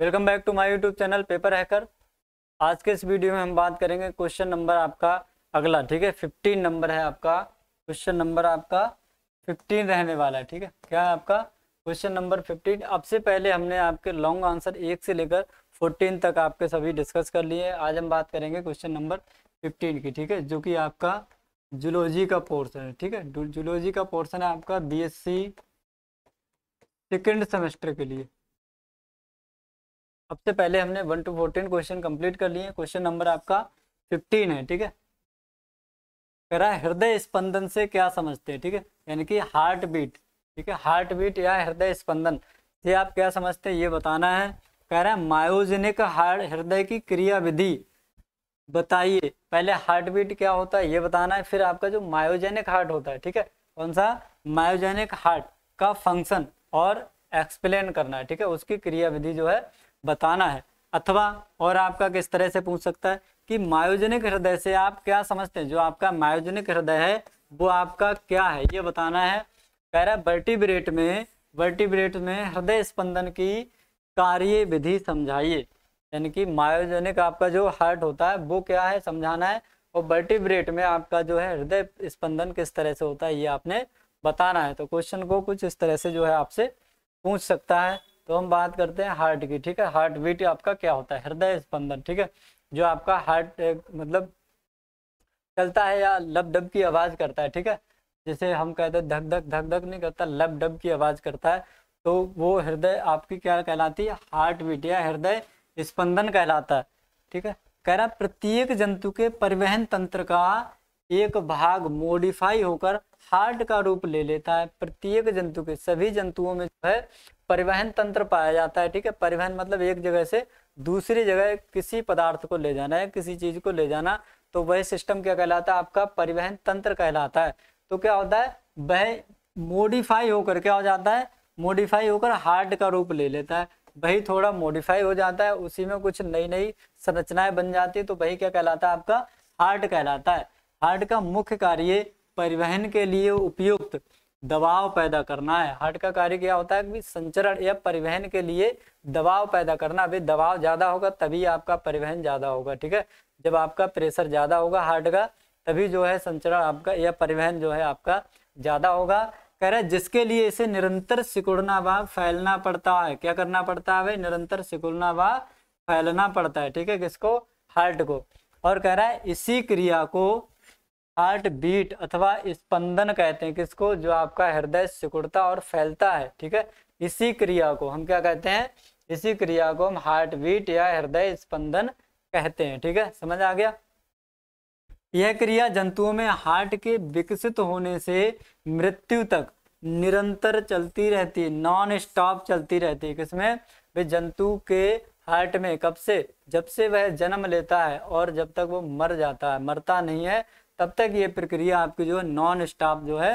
welcome back to my YouTube channel Paper Hacker आज के इस वीडियो में हम बात करेंगे क्वेश्चन नंबर आपका अगला ठीक है फिफ्टीन नंबर है आपका क्वेश्चन नंबर आपका फिफ्टीन रहने वाला है ठीक है क्या है आपका क्वेश्चन नंबर फिफ्टीन अब से पहले हमने आपके लॉन्ग आंसर एक से लेकर फोर्टीन तक आपके सभी डिस्कस कर लिए आज हम बात करेंगे क्वेश्चन नंबर फिफ्टीन की ठीक है जो कि आपका जुलॉजी का पोर्सन है ठीक है जुलॉजी का पोर्सन है आपका बीएससी सेकेंड सेमेस्टर के लिए सबसे पहले हमने one to fourteen question complete कर लिए क्वेश्चन नंबर आपका फिफ्टीन है ठीक है कह रहा है हृदय स्पंदन से क्या समझते हैं ठीक है यानी कि हार्ट बीट ठीक है हार्ट बीट या हृदय स्पंदन से आप क्या समझते हैं ये बताना है कह रहा है मायोजेनिक हार्ट हृदय की क्रिया विधि बताइए पहले हार्ट बीट क्या होता है ये बताना है फिर आपका जो मायोजेनिक हार्ट होता है ठीक है कौन सा मायोजेनिक हार्ट का फंक्शन और एक्सप्लेन करना है ठीक है उसकी क्रिया विधि जो है बताना है अथवा और आपका किस तरह से पूछ सकता है कि मायोजेनिक हृदय से आप क्या समझते हैं जो आपका मायोजेनिक हृदय है वो आपका क्या है ये बताना है कह रहा है वर्टिब्रेट में वर्टिब्रेट में हृदय स्पंदन की कार्य विधि समझाइए यानी कि मायोजेनिक आपका जो हार्ट होता है वो क्या है समझाना है और वर्टिब्रेट में आपका जो है हृदय स्पंदन किस तरह से होता है ये आपने बताना है तो क्वेश्चन को कुछ इस तरह से जो है आपसे पूछ सकता है तो हम बात करते हैं हार्ट की ठीक है हार्ट बीट आपका क्या होता है हृदय स्पंदन ठीक है जो आपका हार्ट मतलब चलता है या लब डब की आवाज़ करता है ठीक है जैसे हम कहते हैं धक धक धक धक नहीं करता लब डब की आवाज़ करता है तो वो हृदय आपकी क्या कहलाती है हार्ट बीट या हृदय स्पंदन कहलाता है ठीक है कह रहा प्रत्येक जंतु के परिवहन तंत्र का एक भाग मॉडिफाई होकर हार्ट का रूप ले लेता है प्रत्येक जंतु के सभी जंतुओं में जो है परिवहन तंत्र पाया जाता है ठीक है परिवहन मतलब एक जगह से दूसरी जगह किसी पदार्थ को ले जाना है किसी चीज को ले जाना तो वह सिस्टम क्या कहलाता है आपका परिवहन तंत्र कहलाता है तो क्या होता है वह मोडिफाई होकर क्या हो जाता है मोडिफाई होकर हार्ट का रूप ले लेता है वही थोड़ा मोडिफाई हो जाता है उसी में कुछ नई नई संरचनाएं बन जाती है तो वही क्या कहलाता है आपका हार्ट कहलाता है हार्ट का मुख्य कार्य परिवहन के लिए उपयुक्त दबाव पैदा करना है हार्ट का कार्य क्या होता है कि संचरण या परिवहन के लिए दबाव पैदा करना अभी दबाव ज्यादा होगा तभी आपका परिवहन ज्यादा होगा ठीक है जब आपका प्रेशर ज्यादा होगा हार्ट का तभी जो है संचरण आपका या परिवहन जो है आपका ज्यादा होगा कह रहे जिसके लिए इसे निरंतर सिकुड़ना व फैलना पड़ता है क्या करना पड़ता है भाई निरंतर सिकुड़ना व फैलना पड़ता है ठीक है किसको हार्ट को और कह रहा है इसी क्रिया को हार्ट बीट अथवा स्पंदन कहते हैं किसको जो आपका हृदय सिकुड़ता और फैलता है ठीक है इसी क्रिया को हम क्या कहते हैं इसी क्रिया को हम हार्ट बीट या हृदय स्पंदन कहते हैं ठीक है समझ आ गया यह क्रिया जंतुओं में हार्ट के विकसित होने से मृत्यु तक निरंतर चलती रहती है नॉन स्टॉप चलती रहती है किसमें वे जंतु के हार्ट में कब से जब से वह जन्म लेता है और जब तक वो मर जाता है मरता नहीं है तब तक ये प्रक्रिया आपकी जो है नॉन स्टॉप जो है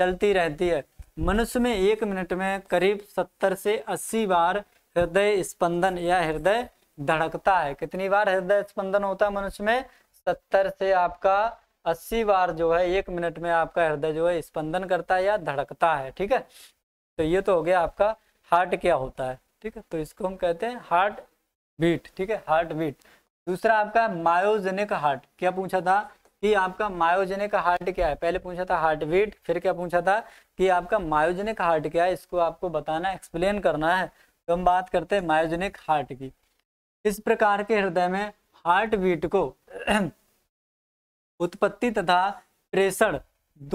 चलती रहती है मनुष्य में एक मिनट में करीब सत्तर से अस्सी बार हृदय स्पंदन या हृदय धड़कता है कितनी बार हृदय स्पंदन होता है मनुष्य में सत्तर से आपका अस्सी बार जो है एक मिनट में आपका हृदय जो है स्पंदन करता है या धड़कता है ठीक है तो ये तो हो गया आपका हार्ट क्या होता है ठीक है तो इसको हम कहते हैं हार्ट बीट ठीक है हार्ट बीट दूसरा आपका मायोजेनिक हार्ट क्या पूछा था कि आपका मायोजेनिक हार्ट क्या है पहले पूछा था हार्ट बीट फिर क्या पूछा था कि आपका मायोजेनिक हार्ट क्या है इसको आपको बताना एक्सप्लेन करना है तो हम बात करते हैं मायोजेनिक हार्ट की इस प्रकार के हृदय में हार्ट बीट को उत्पत्ति तथा प्रेषण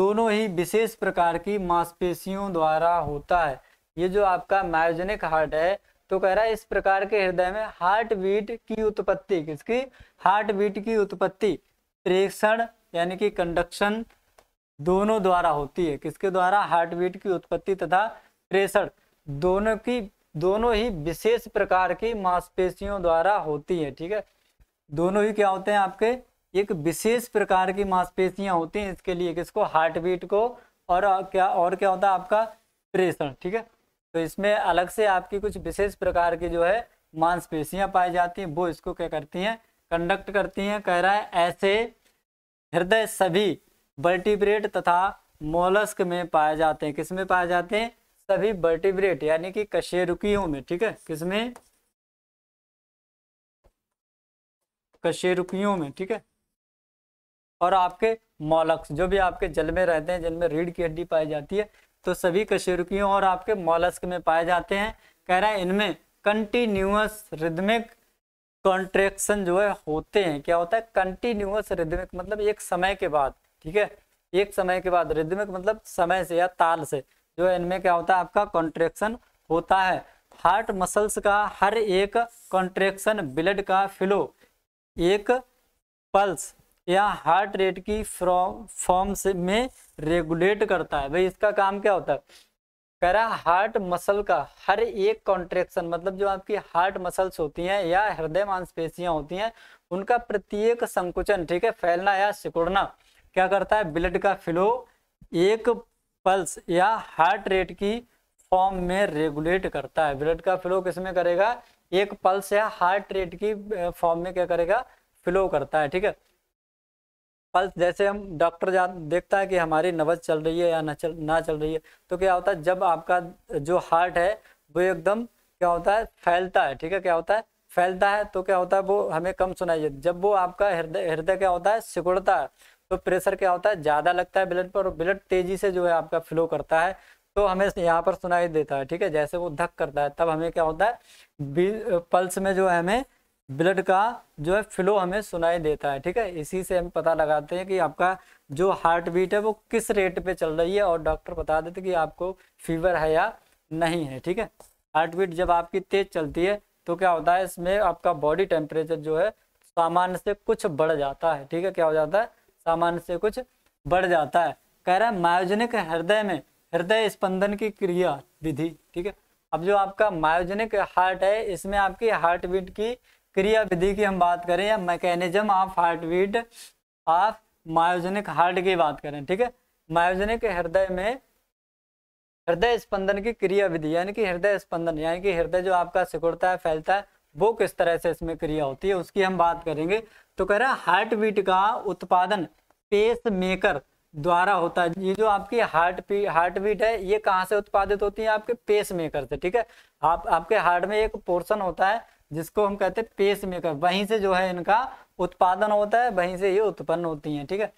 दोनों ही विशेष प्रकार की मांसपेशियों द्वारा होता है ये जो आपका मायोजेनिक हार्ट है तो कह रहा है इस प्रकार के हृदय में हार्ट बीट की उत्पत्ति किसकी हार्ट बीट की उत्पत्ति प्रेषण यानी कि कंडक्शन दोनों द्वारा होती है किसके द्वारा हार्ट बीट की उत्पत्ति तथा प्रेषण दोनों की दोनों ही विशेष प्रकार की मांसपेशियों द्वारा होती है ठीक है दोनों ही क्या होते हैं आपके एक विशेष प्रकार की मांसपेशियां होती हैं इसके लिए किसको हार्ट बीट को और क्या और क्या होता है आपका प्रेषण ठीक है तो इसमें अलग से आपकी कुछ विशेष प्रकार की जो है मांसपेशियां पाई जाती हैं वो इसको क्या करती हैं कंडक्ट करती हैं कह रहा है ऐसे हृदय सभी बल्टीब्रेट तथा मोलस्क में पाए जाते हैं किसमें पाए जाते हैं सभी वर्टिब्रेट यानी कि कशेरुकियों में ठीक है किसमें कशेरुकियों में ठीक है और आपके मोलक्स जो भी आपके जल में रहते हैं जिनमें रीढ़ की हड्डी पाई जाती है तो सभी कशेरुकियों और आपके मोलस्क में पाए जाते हैं कह रहा है इनमें कंटिन्यूस रिदमिक कॉन्ट्रेक्शन जो है होते हैं क्या होता है कंटिन्यूस रिदमिक मतलब एक समय के बाद ठीक है एक समय के बाद रिदमिक मतलब समय से या ताल से जो है इनमें क्या होता है आपका कॉन्ट्रेक्शन होता है हार्ट मसल्स का हर एक कॉन्ट्रेक्शन ब्लड का फ्लो एक पल्स या हार्ट रेट की फॉर्म से में रेगुलेट करता है भाई इसका काम क्या होता है कह रहा हार्ट मसल का हर एक कॉन्ट्रेक्शन मतलब जो आपकी हार्ट मसल्स होती हैं या हृदय मांसपेशियां होती हैं उनका प्रत्येक संकुचन ठीक है फैलना या सिकुड़ना क्या करता है ब्लड का फ्लो एक पल्स या हार्ट रेट की फॉर्म में रेगुलेट करता है ब्लड का फ्लो किस में करेगा एक पल्स या हार्ट रेट की फॉर्म में क्या करेगा फ्लो करता है ठीक है पल्स जैसे हम डॉक्टर जान देखता है कि हमारी नब्ज चल रही है या ना चल ना चल रही है तो क्या होता है जब आपका जो हार्ट है वो एकदम क्या होता है फैलता है ठीक है क्या होता है फैलता है तो क्या होता है वो हमें कम सुनाई देता जब वो आपका हृदय हृदय क्या होता है सिकुड़ता है तो प्रेशर क्या होता है ज़्यादा लगता है ब्लड पर ब्लड तेज़ी से जो है आपका फ्लो करता है तो हमें यहाँ पर सुनाई देता है ठीक है जैसे वो धक करता है तब हमें क्या होता है पल्स में जो है हमें ब्लड का जो है फ्लो हमें सुनाई देता है ठीक है इसी से हम पता लगाते हैं कि आपका जो हार्ट बीट है वो किस रेट पे चल रही है और डॉक्टर बता देते कि आपको फीवर है या नहीं है ठीक है हार्ट बीट जब आपकी तेज चलती है तो क्या होता है इसमें आपका बॉडी टेम्परेचर जो है सामान्य से कुछ बढ़ जाता है ठीक है क्या हो जाता है सामान्य से कुछ बढ़ जाता है कह रहा है मायोजेनिक हृदय में हृदय स्पंदन की क्रिया विधि ठीक है अब जो आपका मायोजेनिक हार्ट है इसमें आपकी हार्ट बीट की क्रिया विधि की हम बात करें या mechanism of heartbeat of myogenic heart की बात करें ठीक है मायोजेनिक हृदय में हृदय स्पंदन की क्रिया विधि यानी कि हृदय स्पंदन यानी कि हृदय जो आपका सिकुड़ता है फैलता है वो किस तरह से इसमें क्रिया होती है उसकी हम बात करेंगे तो कह रहा है हार्ट बीट का उत्पादन पेस मेकर द्वारा होता है ये जो आपकी हार्ट पी हार्ट बीट है ये कहाँ से उत्पादित होती है आपके पेस मेकर से ठीक है आप आपके हार्ट में एक पोर्शन होता है जिसको हम कहते हैं पेस मेकर वहीं से जो है इनका उत्पादन होता है वहीं से ये उत्पन्न होती हैं ठीक है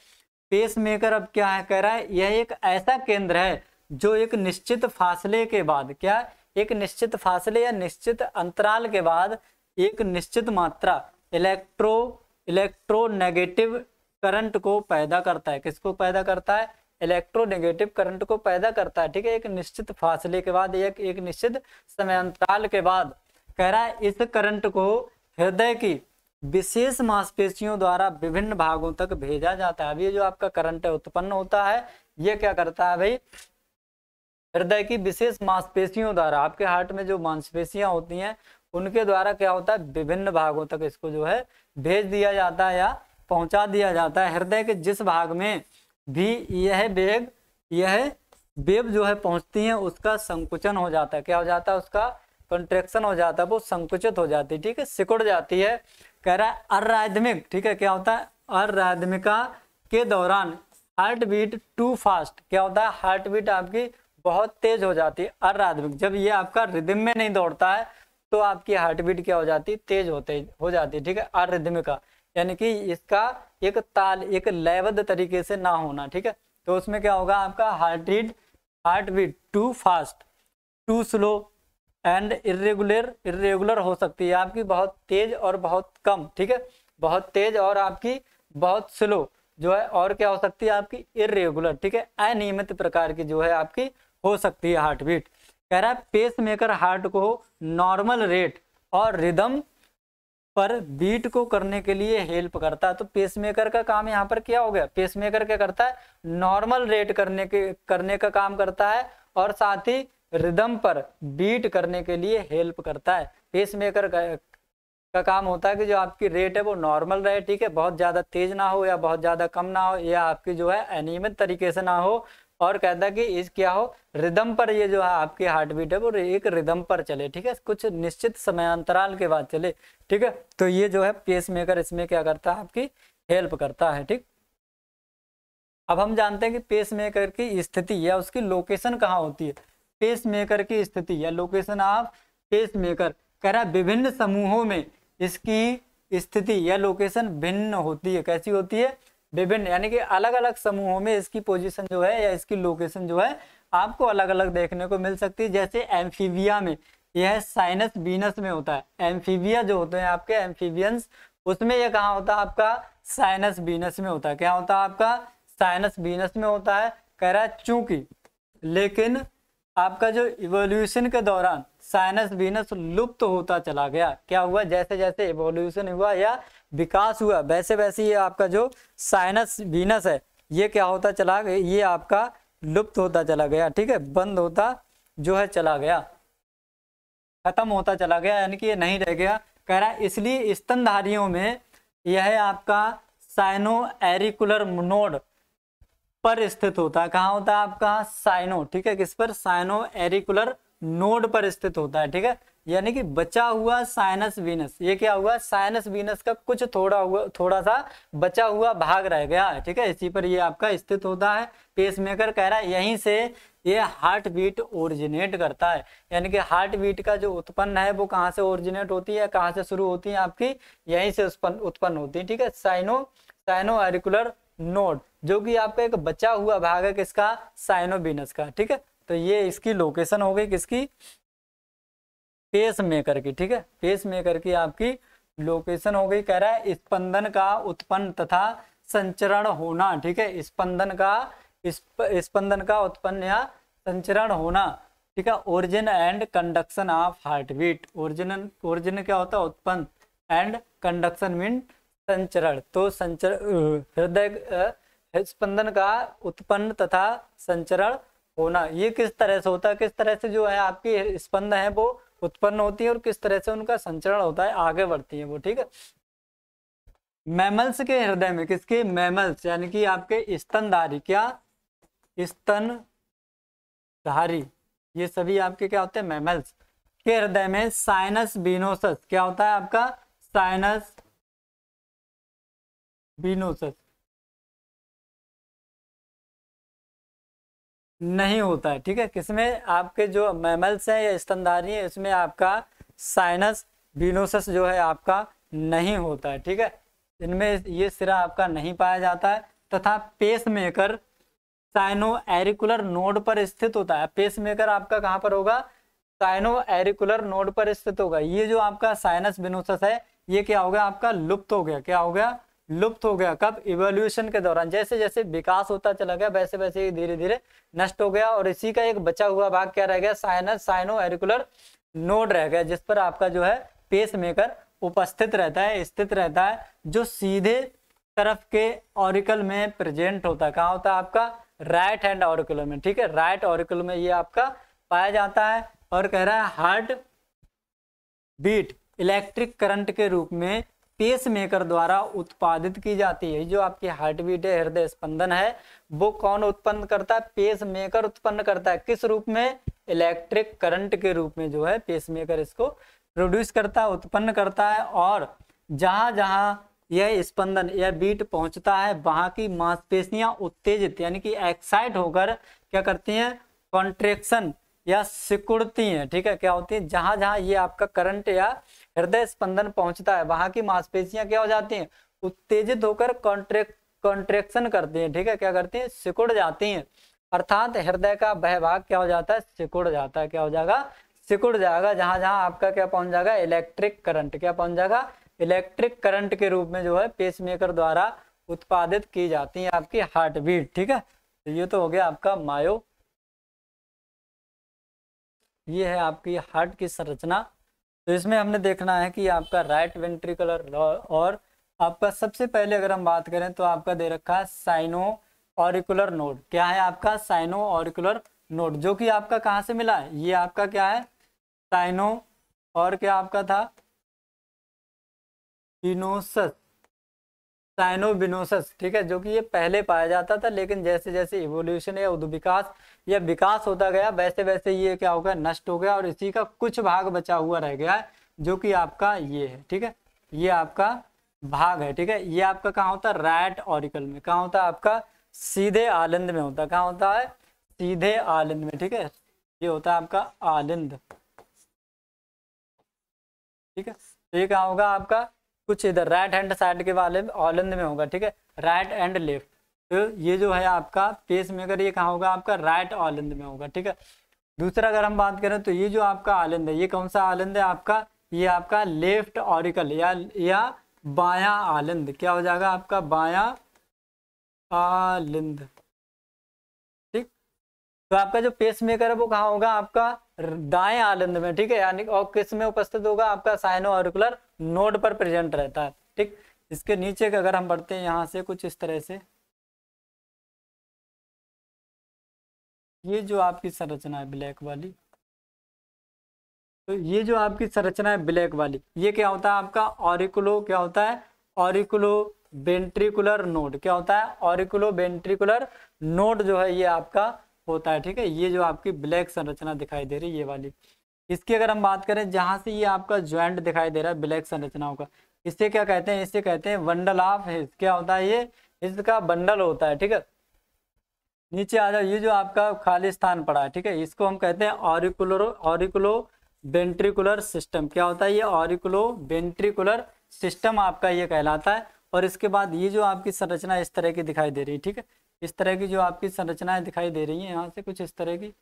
पेस मेकर अब क्या है कह रहा है यह एक ऐसा केंद्र है जो एक निश्चित फासले के बाद क्या एक निश्चित फासले या निश्चित अंतराल के बाद एक निश्चित मात्रा इलेक्ट्रो इलेक्ट्रोनेगेटिव करंट को पैदा करता है किसको पैदा करता है इलेक्ट्रोनेगेटिव करंट को पैदा करता है ठीक है एक निश्चित फासले के बाद एक एक निश्चित अंतराल के बाद कह रहा है इस करंट को हृदय की विशेष मांसपेशियों द्वारा विभिन्न भागों तक भेजा जाता है अब ये जो आपका करंट उत्पन्न होता है ये क्या करता है भाई हृदय की विशेष मांसपेशियों द्वारा आपके हार्ट में जो मांसपेशियां होती हैं उनके द्वारा क्या होता है विभिन्न भागों तक इसको जो है भेज दिया जाता है या पहुंचा दिया जाता है हृदय के जिस भाग में भी यह वेग यह वेब जो है पहुंचती है उसका संकुचन हो जाता है क्या हो जाता है उसका कंट्रेक्शन हो जाता है वो संकुचित हो जाती है ठीक है सिकुड़ जाती है कह रहा है अराधमिक ठीक है क्या होता है अराधमिका के दौरान हार्ट बीट टू फास्ट क्या होता है हार्ट बीट आपकी बहुत तेज हो जाती है अराधमिक जब ये आपका रिदम में नहीं दौड़ता है तो आपकी हार्ट बीट क्या हो जाती है तेज होते हो जाती है ठीक है अर्रिदमिका यानी कि इसका एक ताल एक लयबद्ध तरीके से ना होना ठीक है तो उसमें क्या होगा आपका heartbeat heartbeat too fast too slow and irregular irregular हो सकती है आपकी बहुत तेज और बहुत कम ठीक है बहुत तेज और आपकी बहुत स्लो जो है और क्या हो सकती है आपकी इरेगुलर ठीक है अनियमित प्रकार की जो है आपकी हो सकती है हार्ट बीट कह रहा है पेस मेकर हार्ट को नॉर्मल रेट और रिदम पर बीट को करने के लिए हेल्प करता है तो पेस मेकर का काम यहाँ पर क्या हो गया पेस मेकर क्या करता है नॉर्मल रेट करने के करने का काम करता है और साथ ही रिदम पर बीट करने के लिए हेल्प करता है पेस मेकर का, का काम होता है कि जो आपकी रेट है वो नॉर्मल रहे ठीक है बहुत ज़्यादा तेज ना हो या बहुत ज़्यादा कम ना हो या आपकी जो है अनियमित तरीके से ना हो और कहता है कि इस क्या हो रिदम पर ये जो है आपकी हार्ट बीट है वो एक रिदम पर चले ठीक है कुछ निश्चित समयांतराल के बाद चले ठीक है तो ये जो है पेस मेकर इसमें क्या करता है आपकी हेल्प करता है ठीक अब हम जानते हैं कि पेस मेकर की स्थिति या उसकी लोकेशन कहाँ होती है पेस मेकर की स्थिति या लोकेशन ऑफ पेस मेकर कह रहा विभिन्न समूहों में इसकी स्थिति या लोकेशन भिन्न होती है कैसी होती है विभिन्न यानी कि अलग अलग समूहों में इसकी पोजीशन जो है या इसकी लोकेशन जो है आपको अलग अलग देखने को मिल सकती है जैसे एम्फीबिया में यह साइनस बीनस में होता है एम्फीविया जो होते हैं आपके एम्फीवियंस उसमें यह कहाँ होता है आपका साइनस बीनस में होता है क्या होता है आपका साइनस बीनस में होता है कह रहा है चूंकि लेकिन आपका जो इवोल्यूशन के दौरान साइनस वीनस लुप्त तो होता चला गया क्या हुआ जैसे जैसे इवोल्यूशन हुआ या विकास हुआ वैसे वैसे ये आपका जो साइनस वीनस है ये क्या होता चला गया ये आपका लुप्त होता चला गया ठीक है बंद होता जो है चला गया खत्म होता चला गया यानी कि ये नहीं रह गया कह रहा है इसलिए स्तनधारियों में यह आपका साइनो एरिकुलर नोड पर स्थित होता है कहाँ होता है आपका साइनो ठीक है किस पर साइनो एरिकुलर नोड पर स्थित होता है ठीक है यानी कि बचा हुआ साइनस वीनस ये क्या हुआ साइनस वीनस का कुछ थोड़ा हुआ थोड़ा सा बचा हुआ भाग रह गया है ठीक है इसी पर ये आपका स्थित होता है पेसमेकर कह रहा है यहीं से ये हार्ट बीट ओरिजिनेट करता है यानी कि हार्ट बीट का जो उत्पन्न है वो कहाँ से ओरिजिनेट होती है कहाँ से शुरू होती है आपकी यहीं से उत्पन्न उत्पन्न होती है ठीक है साइनो साइनो एरिकुलर नोड जो कि आपका एक बचा हुआ भाग है किसका साइनोबिनस का ठीक है तो ये इसकी लोकेशन हो गई किसकी पेस मेकर की ठीक है पेस मेकर की आपकी लोकेशन हो गई कह रहा है स्पंदन का उत्पन्न तथा संचरण होना ठीक है स्पंदन का स्पंदन का उत्पन्न या संचरण होना ठीक है origin and conduction of heartbeat origin origin क्या होता है उत्पन्न एंड कंडक्शन मीन संचरण तो संचर हृदय हृदस्पंदन स्पंदन का उत्पन्न तथा संचरण होना ये किस तरह से होता है किस तरह से जो है आपकी स्पंद है वो उत्पन्न होती है और किस तरह से उनका संचरण होता है आगे बढ़ती है वो ठीक है मैमल्स के हृदय में किसके मैमल्स यानी कि आपके स्तनधारी क्या स्तनधारी ये सभी आपके क्या होते हैं मैमल्स के हृदय में साइनस बीनोसस क्या होता है आपका साइनस बीनोसस नहीं होता है ठीक है किसमें आपके जो मेमल्स हैं या स्तनधारी है इसमें आपका साइनस बीनोसस जो है आपका नहीं होता है ठीक है इनमें ये सिरा आपका नहीं पाया जाता है तथा pacemaker sinoauricular node पर स्थित होता है पेस मेकर आपका कहाँ पर होगा साइनो एरिकुलर नोड पर स्थित होगा ये जो आपका साइनस बिनोसस है ये क्या हो गया आपका लुप्त हो गया क्या हो गया लुप्त हो गया कब इवोल्यूशन के दौरान जैसे जैसे विकास होता चला गया वैसे वैसे ही धीरे धीरे नष्ट हो गया और इसी का एक बचा हुआ भाग क्या रह गया साइनस साइनो एरिकुलर नोड रह गया जिस पर आपका जो है पेस मेकर उपस्थित रहता है स्थित रहता है जो सीधे तरफ के ऑरिकल में प्रेजेंट होता है कहाँ होता है आपका राइट हैंड ऑरिकुलर में ठीक है राइट ऑरिकुलर में ये आपका पाया जाता है और कह रहा है हार्ट बीट इलेक्ट्रिक करंट के रूप में पेस मेकर द्वारा उत्पादित की जाती है जो आपकी हार्ट बीट है हृदय स्पंदन है वो कौन उत्पन्न करता है पेस मेकर उत्पन्न करता है किस रूप में इलेक्ट्रिक करंट के रूप में जो है पेस मेकर इसको प्रोड्यूस करता है उत्पन्न करता है और जहां जहां यह स्पंदन यह बीट पहुंचता है वहां की मांसपेशियां उत्तेजित यानी कि एक्साइट होकर क्या करती हैं कॉन्ट्रेक्शन या सिकुड़ती हैं ठीक है क्या होती है जहां जहां ये आपका करंट या हृदय स्पंदन पहुंचता है वहां की मांसपेशियां क्या हो जाती हैं उत्तेजित होकर कॉन्ट्रेक्ट कॉन्ट्रेक्शन करती हैं ठीक है क्या करती हैं सिकुड़ जाती हैं अर्थात हृदय का वह भाग क्या हो जाता है सिकुड़ जाता है क्या हो जाएगा सिकुड़ जाएगा जहां जहां आपका क्या पहुंच जाएगा इलेक्ट्रिक करंट क्या पहुंच जाएगा इलेक्ट्रिक करंट के रूप में जो है पेस मेकर द्वारा उत्पादित की जाती है आपकी हार्ट बीट ठीक है तो ये तो हो गया आपका मायो ये है आपकी हार्ट की संरचना तो इसमें हमने देखना है कि आपका राइट वेंट्रिकुलर और आपका सबसे पहले अगर हम बात करें तो आपका दे रखा है साइनो ऑरिकुलर नोड क्या है आपका साइनो ऑरिकुलर नोड जो कि आपका कहाँ से मिला है ये आपका क्या है साइनो और क्या आपका था इनोसस साइनोबिनोसस ठीक है जो कि ये पहले पाया जाता था लेकिन जैसे जैसे इवोल्यूशन या उद्विकास या विकास होता गया वैसे वैसे ये क्या हो गया नष्ट हो गया और इसी का कुछ भाग बचा हुआ रह गया है जो कि आपका ये है ठीक है ये आपका भाग है ठीक है ये आपका कहाँ होता है रैट ऑरिकल में कहाँ होता है आपका सीधे आलिंद में होता है कहाँ होता है सीधे आलिंद में ठीक है ये होता है आपका आलिंद ठीक है तो ये कहाँ होगा आपका कुछ इधर राइट हैंड साइड के वाले ऑलंद में होगा ठीक है राइट एंड लेफ्ट तो ये जो है आपका पेस मेकर ये कहाँ होगा आपका राइट ऑलंद में होगा ठीक है दूसरा अगर हम बात करें तो ये जो आपका आलंद है ये कौन सा आलंद है आपका ये आपका लेफ्ट ऑरिकल या या बाया आलंद क्या हो जाएगा आपका बाया आलंद ठीक तो आपका जो पेस मेकर है वो कहाँ होगा आपका दाएं आलिंद में ठीक है यानी और किस में उपस्थित होगा आपका साइनो ऑरिकुलर नोड पर प्रेजेंट रहता है ठीक इसके नीचे का अगर हम बढ़ते हैं यहाँ से कुछ इस तरह से ये जो आपकी संरचना है ब्लैक वाली तो ये जो आपकी संरचना है ब्लैक वाली ये क्या होता है आपका ऑरिकुलो क्या होता है ऑरिकुलो वेंट्रिकुलर नोड क्या होता है ऑरिकुलो वेंट्रिकुलर नोड जो है ये आपका होता है ठीक है ये जो आपकी ब्लैक संरचना दिखाई दे रही है ये वाली इसकी अगर हम बात करें जहाँ से ये आपका ज्वाइंट दिखाई दे रहा है ब्लैक संरचनाओं का इससे क्या कहते हैं इससे कहते हैं बंडल ऑफ हिस्स क्या होता है ये इसका बंडल होता है ठीक है नीचे आ जाओ ये जो आपका खाली स्थान पड़ा है ठीक है इसको हम कहते हैं ऑरिकुलर ऑरिकुलो वेंट्रिकुलर सिस्टम क्या होता है ये ऑरिकुलो वेंट्रिकुलर सिस्टम आपका ये कहलाता है और इसके बाद ये जो आपकी संरचना इस तरह की दिखाई दे रही है ठीक है इस तरह की जो आपकी संरचनाएं दिखाई दे रही हैं यहाँ से कुछ इस तरह की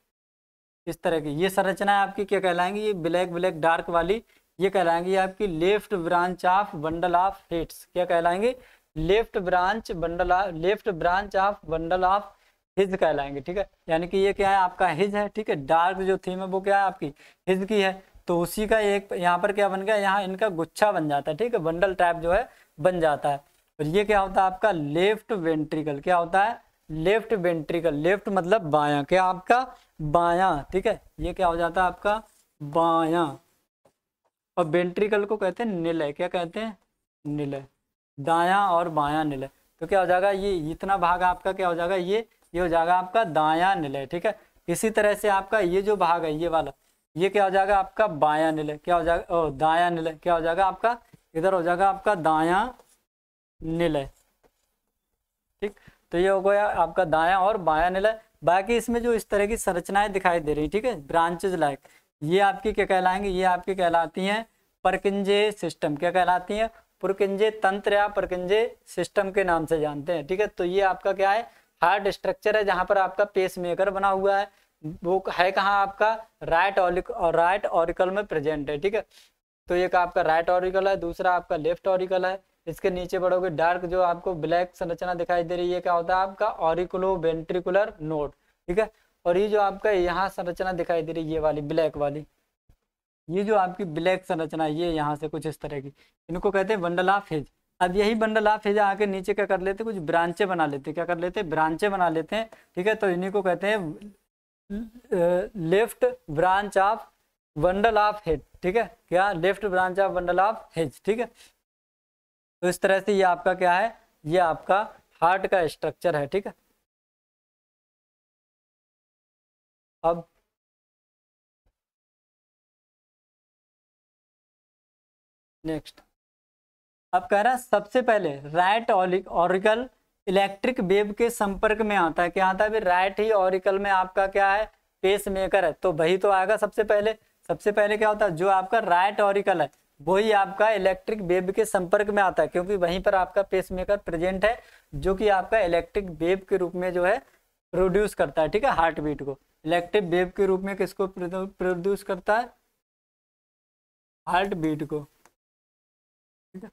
इस तरह की ये संरचनाएं आपकी क्या कहलाएंगी ये ब्लैक ब्लैक डार्क वाली ये कहलाएंगी आपकी left branch of bundle of His क्या कहलाएंगे left branch bundle of left branch of bundle of His कहलाएंगे ठीक है यानी कि ये क्या है आपका हिज है ठीक है डार्क जो थीम है वो क्या है आपकी हिज की है तो उसी का एक यहाँ पर क्या बन गया यहाँ इनका गुच्छा बन जाता है ठीक है बंडल टाइप जो है बन जाता है और ये क्या होता है आपका लेफ्ट वेंट्रिकल क्या होता है लेफ्ट वेंट्रिकल लेफ्ट मतलब बायां क्या आपका बायां ठीक है ये क्या हो जाता है आपका बायां और वेंट्रिकल को कहते हैं निलय क्या कहते हैं निलय दायां और बायां निलय तो क्या हो जाएगा ये इतना भाग आपका क्या हो जाएगा ये ये हो जाएगा आपका दायां निलय ठीक है इसी तरह से आपका ये जो भाग है ये वाला ये क्या हो जाएगा आपका बाया निलय क्या हो जाएगा ओ दाया निलय क्या हो जाएगा आपका इधर हो जाएगा आपका दाया निलय ठीक तो ये हो गया आपका दाया और बाया निलय बाकी इसमें जो इस तरह की संरचनाएं दिखाई दे रही है ठीक है ब्रांचेज लाइक ये आपकी क्या कहलाएंगे ये आपकी कहलाती हैं परकिंजे सिस्टम क्या कहलाती हैं पुरकिंजे तंत्र या परकिंजे सिस्टम के नाम से जानते हैं ठीक है तो ये आपका क्या है हार्ड स्ट्रक्चर है जहाँ पर आपका पेस मेकर बना हुआ है वो है कहाँ आपका राइट ऑलिक और राइट ऑरिकल में प्रेजेंट है ठीक है तो एक आपका राइट ऑरिकल है दूसरा आपका लेफ्ट ऑरिकल है इसके नीचे बढ़ोगे डार्क जो आपको ब्लैक संरचना दिखाई दे रही है क्या होता है आपका ऑरिकुलो वेंट्रिकुलर नोड ठीक है और ये जो आपका यहाँ संरचना दिखाई दे रही है ये वाली ब्लैक वाली ये जो आपकी ब्लैक संरचना ये यहाँ से कुछ इस तरह की इनको कहते हैं बंडल ऑफ हेज अब यही बंडल ऑफ हेज आके नीचे क्या कर लेते कुछ ब्रांचे बना लेते क्या कर लेते ब्रांचे बना लेते हैं ठीक है तो इन्हीं को कहते हैं left branch of bundle of His ठीक है क्या left branch of bundle of His ठीक है तो इस तरह से ये आपका क्या है ये आपका हार्ट का स्ट्रक्चर है ठीक है अब नेक्स्ट अब कह रहा सबसे पहले राइट ऑरिकल इलेक्ट्रिक वेव के संपर्क में आता है क्या आता है राइट ही ऑरिकल में आपका क्या है पेस मेकर है तो वही तो आएगा सबसे पहले सबसे पहले क्या होता है जो आपका राइट ऑरिकल है वही आपका इलेक्ट्रिक वेब के संपर्क में आता है क्योंकि वहीं पर आपका पेसमेकर प्रेजेंट है जो कि आपका इलेक्ट्रिक वेब के रूप में जो है प्रोड्यूस करता है ठीक है हार्ट बीट को इलेक्ट्रिक वेब के रूप में किसको प्रोड्यूस करता है हार्ट बीट को ठीक है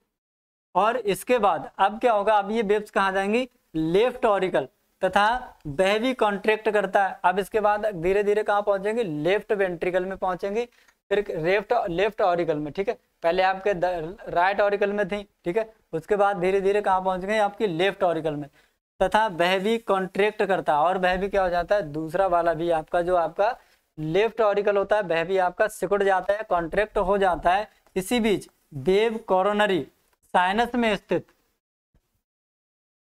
और इसके बाद अब क्या होगा अब ये वेब्स कहाँ जाएंगी लेफ्ट ऑरिकल तथा वह भी कॉन्ट्रैक्ट करता है अब इसके बाद धीरे धीरे कहाँ पहुंचेंगे लेफ्ट वेंट्रिकल में पहुंचेंगे फिर लेफ्ट लेफ्ट ऑरिकल में ठीक है पहले आपके राइट ऑरिकल में थी ठीक है उसके बाद धीरे धीरे कहाँ पहुँच गए आपकी लेफ्ट ऑरिकल में तथा वह भी कॉन्ट्रेक्ट करता है और वह भी क्या हो जाता है दूसरा वाला भी आपका जो आपका लेफ्ट ऑरिकल होता है वह भी आपका सिकुड़ जाता है कॉन्ट्रैक्ट हो जाता है इसी बीच बेब कॉरोनरी साइनस में स्थित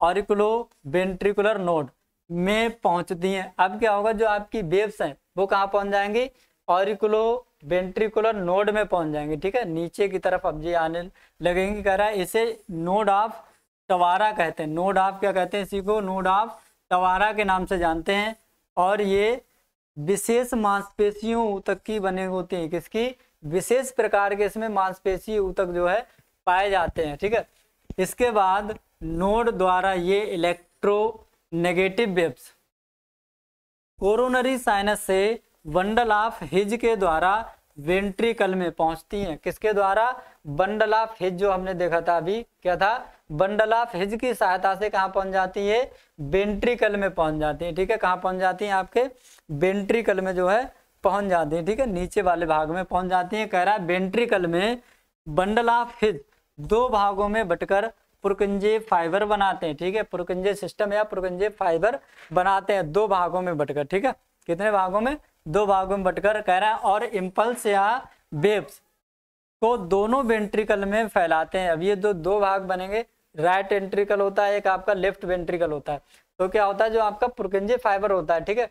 ऑरिकुलो वेंट्रिकुलर नोड में पहुंचती हैं अब क्या होगा जो आपकी बेब्स हैं वो कहाँ पहुंच जाएंगी ऑरिकुलो वेंट्रिकुलर नोड में पहुंच जाएंगे ठीक है नीचे की तरफ जी आने लगेंगे कह रहा है इसे नोड ऑफ तवारा कहते हैं नोड ऑफ क्या कहते हैं इसी को नोड ऑफ तवारा के नाम से जानते हैं और ये विशेष मांसपेशियों ऊतक की बने होती हैं किसकी विशेष प्रकार के इसमें मांसपेशी ऊतक जो है पाए जाते हैं ठीक है इसके बाद नोड द्वारा ये electronegative waves coronary sinus से बंडल ऑफ हिज के द्वारा वेंट्रिकल में पहुंचती हैं किसके द्वारा बंडल ऑफ हिज जो हमने देखा था अभी क्या था बंडल ऑफ हिज की सहायता से कहाँ पहुंच जाती है वेंट्रिकल में पहुंच जाती है ठीक है कहाँ पहुंच जाती है आपके वेंट्रिकल में जो है पहुंच जाती है ठीक है नीचे वाले भाग में पहुंच जाती है कह रहा है वेंट्रिकल में बंडल ऑफ हिज दो भागों में बटकर पुरकंजे फाइबर बनाते हैं ठीक है पुरकंजे सिस्टम या पुरकंजे फाइबर बनाते हैं दो भागों में बटकर ठीक है कितने भागों में दो भागों में बटकर कह रहा है और इम्पल्स या वेब्स को दोनों वेंट्रिकल में फैलाते हैं अब ये दो, दो भाग बनेंगे राइट वेंट्रिकल होता है एक आपका लेफ्ट वेंट्रिकल होता है तो क्या होता है जो आपका पुरकंजे फाइबर होता है ठीक है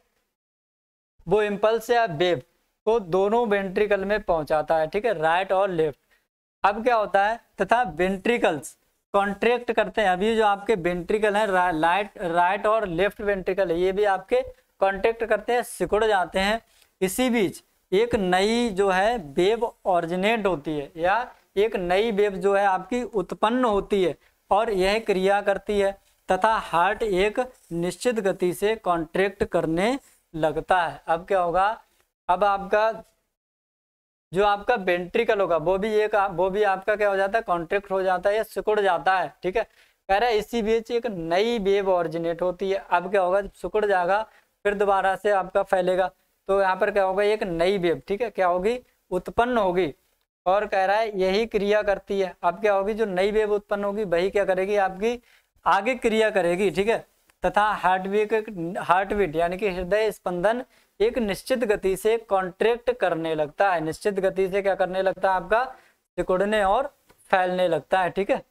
वो इम्पल्स या वेब को दोनों वेंट्रिकल में पहुंचाता है ठीक है राइट और लेफ्ट अब क्या होता है तथा वेंट्रिकल्स कॉन्ट्रैक्ट करते हैं अभी जो आपके वेंट्रिकल हैं राइट राइट और लेफ्ट वेंट्रिकल है ये भी आपके कॉन्टेक्ट करते हैं सिकुड़ जाते हैं इसी बीच एक नई जो है वेव ऑरिजिनेट होती है या एक नई वेव जो है आपकी उत्पन्न होती है और यह क्रिया करती है तथा हार्ट एक निश्चित गति से कॉन्ट्रैक्ट करने लगता है अब क्या होगा अब आपका जो आपका वेंट्रिकल होगा वो भी एक वो भी आपका क्या हो जाता है कॉन्ट्रैक्ट हो जाता है या सिकुड़ जाता है ठीक है कह रहा है इसी बीच एक नई बेब ऑरिजिनेट होती है अब क्या होगा जब सिकुड़ जाएगा फिर दोबारा से आपका फैलेगा तो यहाँ पर क्या होगा एक नई वेब ठीक है क्या होगी उत्पन्न होगी और कह रहा है यही क्रिया करती है अब क्या होगी जो नई वेब उत्पन्न होगी वही क्या करेगी आपकी आगे क्रिया करेगी ठीक है तथा हार्टबीट हार्टबीट यानी कि हृदय स्पंदन एक निश्चित गति से कॉन्ट्रैक्ट करने लगता है निश्चित गति से क्या करने लगता है आपका सिकुड़ने और फैलने लगता है ठीक है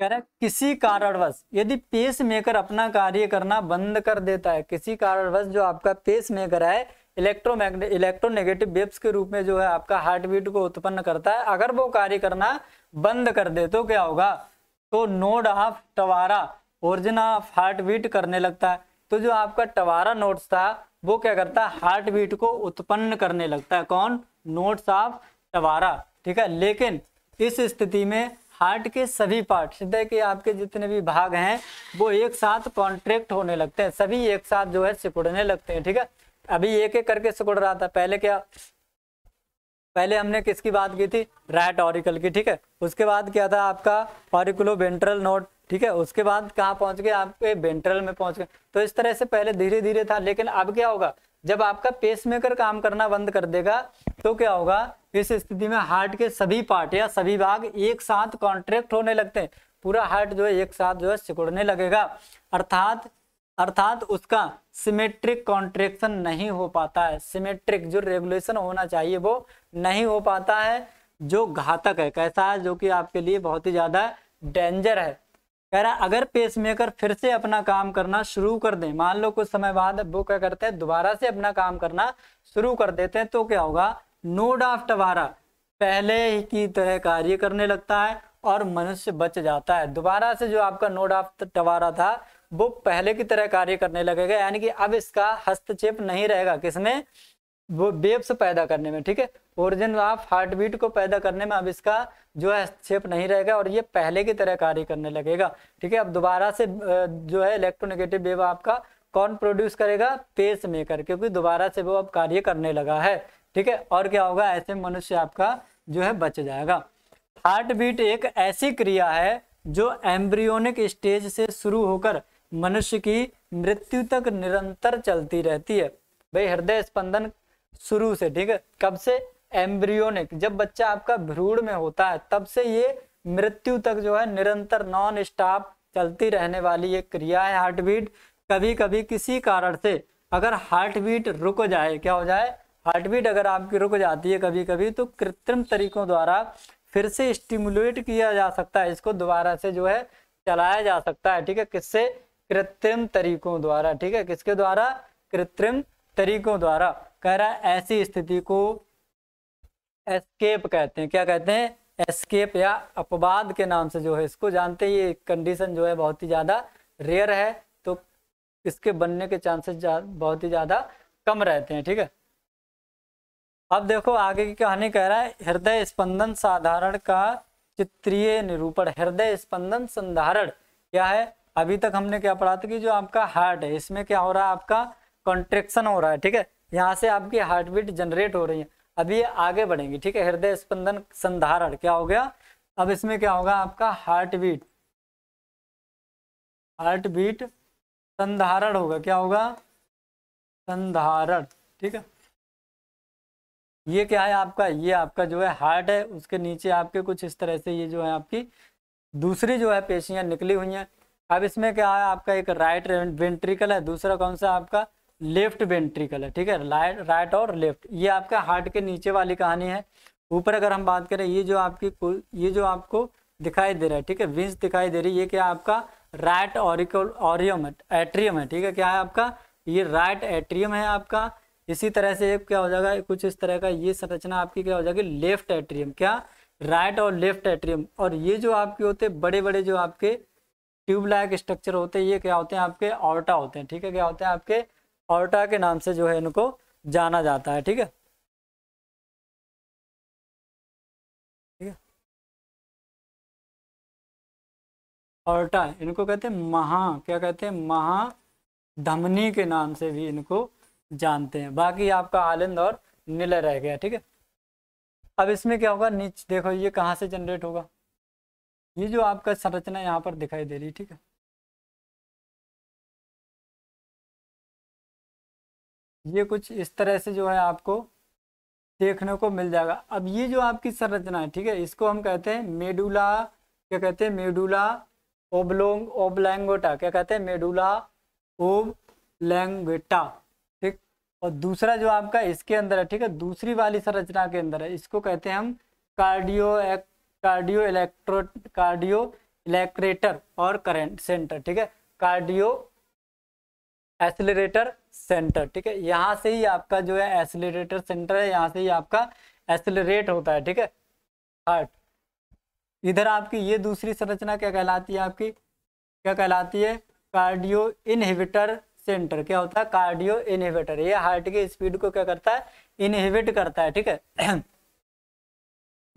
कह रहा है किसी कारणवश यदि पेस मेकर अपना कार्य करना बंद कर देता है किसी कारणवश जो आपका पेस मेकर है इलेक्ट्रोमैग्नेट इलेक्ट्रोनेगेटिव वेब्स के रूप में जो है आपका हार्ट बीट को उत्पन्न करता है अगर वो कार्य करना बंद कर दे तो क्या होगा तो नोड ऑफ टवारा ओरिजिन ऑफ हार्ट बीट करने लगता है तो जो आपका टवारा नोट्स था वो क्या करता है हार्ट बीट को उत्पन्न करने लगता है कौन नोट्स ऑफ टवारा ठीक है लेकिन इस स्थिति में हार्ट के सभी पार्ट हृदय के आपके जितने भी भाग हैं वो एक साथ कॉन्ट्रैक्ट होने लगते हैं सभी एक साथ जो है सिकुड़ने लगते हैं ठीक है अभी एक एक करके सिकुड़ रहा था पहले क्या पहले हमने किसकी बात की थी राइट ऑरिकल की ठीक है उसके बाद क्या था आपका ऑरिकुलो वेंट्रल नोट ठीक है उसके बाद कहाँ पहुंच गए आपके वेंट्रल में पहुंच गए तो इस तरह से पहले धीरे धीरे था लेकिन अब क्या होगा जब आपका पेसमेकर काम करना बंद कर देगा तो क्या होगा इस स्थिति में हार्ट के सभी पार्ट या सभी भाग एक साथ कॉन्ट्रैक्ट होने लगते हैं पूरा हार्ट जो है एक साथ जो है सिकुड़ने लगेगा अर्थात अर्थात उसका सिमेट्रिक कॉन्ट्रेक्शन नहीं हो पाता है सिमेट्रिक जो रेगुलेशन होना चाहिए वो नहीं हो पाता है जो घातक है कैसा है जो कि आपके लिए बहुत ही ज़्यादा डेंजर है कह रहा अगर पेसमेकर फिर से अपना काम करना शुरू कर दे मान लो कुछ समय बाद वो क्या करते हैं दोबारा से अपना काम करना शुरू कर देते हैं तो क्या होगा नोड ऑफ टवारा पहले की तरह कार्य करने लगता है और मनुष्य बच जाता है दोबारा से जो आपका नोड ऑफ टवारा था वो पहले की तरह कार्य करने लगेगा यानी कि अब इसका हस्तक्षेप नहीं रहेगा किसमें वो बेब्स पैदा करने में ठीक है ओरिजिन ऑफ हार्ट बीट को पैदा करने में अब इसका जो है हस्तक्षेप नहीं रहेगा और ये पहले की तरह कार्य करने लगेगा ठीक है अब दोबारा से जो है इलेक्ट्रोनेगेटिव वेव आपका कौन प्रोड्यूस करेगा पेस मेकर क्योंकि दोबारा से वो अब कार्य करने लगा है ठीक है और क्या होगा ऐसे मनुष्य आपका जो है बच जाएगा हार्ट बीट एक ऐसी क्रिया है जो एम्ब्रियोनिक स्टेज से शुरू होकर मनुष्य की मृत्यु तक निरंतर चलती रहती है भाई हृदय स्पंदन शुरू से ठीक है कब से एम्ब्रियोनिक जब बच्चा आपका भ्रूण में होता है तब से ये मृत्यु तक जो है निरंतर नॉन स्टॉप चलती रहने वाली एक क्रिया है हार्ट बीट कभी कभी किसी कारण से अगर हार्ट बीट रुक जाए क्या हो जाए हार्ट बीट अगर आपकी रुक जाती है कभी कभी तो कृत्रिम तरीकों द्वारा फिर से स्टिमुलेट किया जा सकता है इसको दोबारा से जो है चलाया जा सकता है ठीक है किससे कृत्रिम तरीकों द्वारा ठीक है किसके द्वारा कृत्रिम तरीकों द्वारा कह रहा है ऐसी स्थिति को एस्केप कहते हैं क्या कहते हैं एस्केप या अपवाद के नाम से जो है इसको जानते हैं ये कंडीशन जो है बहुत ही ज़्यादा रेयर है तो इसके बनने के चांसेस बहुत ही ज़्यादा कम रहते हैं ठीक है अब देखो आगे की कहानी कह रहा है हृदय स्पंदन साधारण का चित्रीय निरूपण हृदय स्पंदन संधारण क्या है अभी तक हमने क्या पढ़ा था कि जो आपका हार्ट है इसमें क्या हो रहा है आपका कॉन्ट्रेक्शन हो रहा है ठीक है यहाँ से आपकी हार्ट बीट जनरेट हो रही है अब ये आगे बढ़ेंगे ठीक है हृदय स्पंदन संधारण क्या हो गया अब इसमें क्या होगा आपका हार्ट बीट हार्ट बीट संधारण होगा क्या होगा संधारण ठीक है ये क्या है आपका ये आपका जो है हार्ट है उसके नीचे आपके कुछ इस तरह से ये जो है आपकी दूसरी जो है पेशियां निकली हुई हैं अब इसमें क्या है आपका एक राइट वेंट्रिकल है दूसरा कौन सा आपका लेफ्ट वेंट्रिकल है ठीक है राइट और लेफ्ट ये आपका हार्ट के नीचे वाली कहानी है ऊपर अगर हम बात करें ये जो आपकी ये जो आपको दिखाई दे रहा है ठीक है विंस दिखाई दे रही है ये क्या आपका राइट ऑरिकल ऑरियम एट्रियम है ठीक है क्या है आपका ये राइट एट्रियम है आपका इसी तरह से क्या हो जाएगा कुछ इस तरह का ये संरचना आपकी क्या हो जाएगी लेफ्ट एट्रियम क्या राइट और लेफ्ट एट्रियम और ये जो आपके होते बड़े बड़े जो आपके ट्यूबलाइक स्ट्रक्चर होते हैं ये क्या होते हैं आपके ऑर्टा होते हैं ठीक है क्या होते हैं आपके ऑर्टा के नाम से जो है इनको जाना जाता है ठीक है ठीक है ऑर्टा इनको कहते हैं महा क्या कहते हैं महा धमनी के नाम से भी इनको जानते हैं बाकी आपका आलिंद और नीलय रह गया ठीक है अब इसमें क्या होगा नीच देखो ये कहाँ से जनरेट होगा ये जो आपका संरचना यहाँ पर दिखाई दे रही है ठीक है ये कुछ इस तरह से जो है आपको देखने को मिल जाएगा अब ये जो आपकी संरचना है ठीक है इसको हम कहते हैं मेडुला क्या कहते हैं मेडुला ओबलोंग ओबलैंगोटा क्या कहते हैं मेडुला ओब लैंगटा ठीक और दूसरा जो आपका इसके अंदर है ठीक है दूसरी वाली संरचना के अंदर है इसको कहते हैं हम कार्डियो एक, कार्डियो इलेक्ट्रो कार्डियो इलेक्ट्रेटर और करेंट सेंटर ठीक है कार्डियो एसलेटर सेंटर ठीक है यहाँ से ही आपका जो है एसिलेटर सेंटर है यहाँ से ही आपका एसिलेट होता है ठीक है हार्ट इधर आपकी ये दूसरी संरचना क्या कहलाती है आपकी क्या कहलाती है कार्डियो इनहिबिटर सेंटर क्या होता है कार्डियो इनहिबिटर ये हार्ट की स्पीड को क्या करता है इनहिबिट करता है ठीक है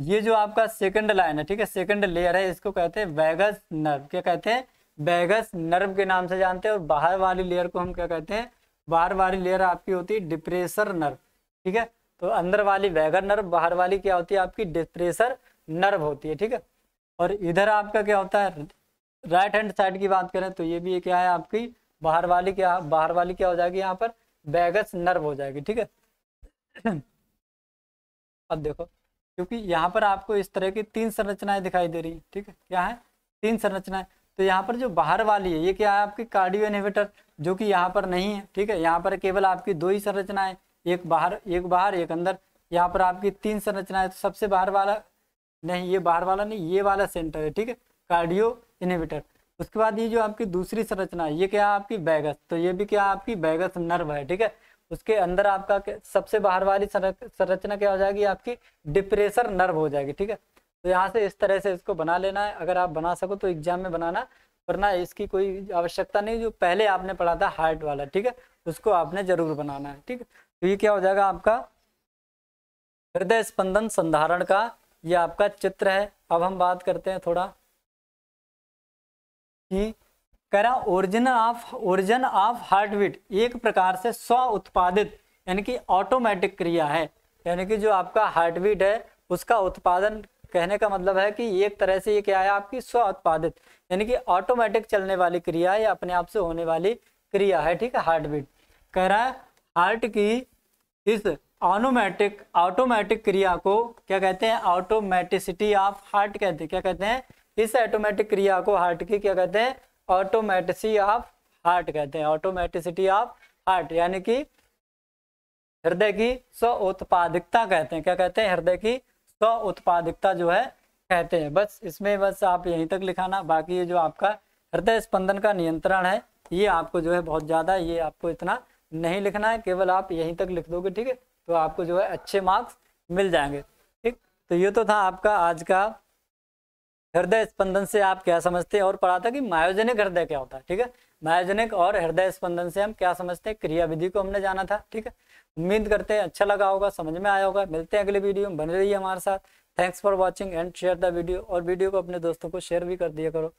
ये जो आपका सेकंड लाइन है ठीक है सेकंड लेयर है इसको कहते हैं बैगस नर्व क्या कहते हैं बैगस नर्व के नाम से जानते हैं और बाहर वाली लेयर को हम क्या कहते हैं बाहर वाली लेयर आपकी होती है डिप्रेसर नर्व ठीक है तो अंदर वाली वैगर नर्व बाहर वाली क्या होती है आपकी डिप्रेसर नर्व होती है ठीक है और इधर आपका क्या होता है राइट हैंड साइड की बात करें तो ये भी ये क्या है आपकी बाहर वाली क्या बाहर वाली क्या हो जाएगी यहाँ पर बैगस नर्व हो जाएगी ठीक है अब देखो क्योंकि यहाँ पर आपको इस तरह की तीन संरचनाएं दिखाई दे रही है ठीक है क्या है तीन संरचनाएं तो यहाँ पर जो बाहर वाली है ये क्या है आपकी कार्डियो इनिवेटर जो कि यहाँ पर नहीं है ठीक है यहाँ पर केवल आपकी दो ही संरचनाएं एक बाहर एक बाहर एक अंदर यहाँ पर आपकी तीन संरचनाएं तो सबसे बाहर वाला नहीं ये बाहर वाला नहीं ये वाला सेंटर है ठीक है कार्डियो इनिवेटर उसके बाद ये जो आपकी दूसरी संरचना है ये क्या है आपकी बैगस तो ये भी क्या आपकी बैगस नर्व है ठीक है उसके अंदर आपका सबसे बाहर वाली संरचना क्या हो जाएगी आपकी डिप्रेशर नर्व हो जाएगी ठीक है तो यहाँ से इस तरह से इसको बना लेना है अगर आप बना सको तो एग्जाम में बनाना वरना इसकी कोई आवश्यकता नहीं जो पहले आपने पढ़ा था हार्ट वाला ठीक है उसको आपने जरूर बनाना है ठीक है तो ये क्या हो जाएगा आपका हृदय स्पंदन संधारण का ये आपका चित्र है अब हम बात करते हैं थोड़ा कि कह रहा origin of origin of heartbeat एक प्रकार से स्व उत्पादित यानी कि ऑटोमेटिक क्रिया है यानी कि जो आपका हार्ट बीट है उसका उत्पादन कहने का मतलब है कि एक तरह से ये क्या है आपकी स्व उत्पादित यानी कि ऑटोमेटिक चलने वाली क्रिया या अपने आप से होने वाली क्रिया है ठीक है हार्ट बीट कह रहा है हार्ट की इस ऑनोमेटिक ऑटोमेटिक क्रिया को क्या कहते हैं ऑटोमेटिसिटी ऑफ हार्ट कहते हैं क्या कहते हैं इस ऑटोमेटिक क्रिया को हार्ट की क्या कहते हैं ऑटोमेटिसी ऑफ हार्ट कहते हैं ऑटोमेटिसिटी ऑफ हार्ट यानी कि हृदय की स्व उत्पादकता कहते हैं क्या कहते हैं हृदय की का उत्पादकता जो है कहते हैं बस इसमें बस आप यहीं तक लिखाना बाकी ये जो आपका हृदय स्पंदन का नियंत्रण है ये आपको जो है बहुत ज़्यादा ये आपको इतना नहीं लिखना है केवल आप यहीं तक लिख दोगे ठीक है तो आपको जो है अच्छे मार्क्स मिल जाएंगे ठीक तो ये तो था आपका आज का हृदय स्पंदन से आप क्या समझते हैं और पढ़ा था कि मायोजनिक हृदय क्या होता है ठीक है मायोजनिक और हृदय स्पंदन से हम क्या समझते हैं क्रिया विधि को हमने जाना था ठीक है उम्मीद करते हैं अच्छा लगा होगा समझ में आया होगा मिलते हैं अगले वीडियो में बने रहिए हमारे साथ thanks for watching and share the video और वीडियो को अपने दोस्तों को शेयर भी कर दिया करो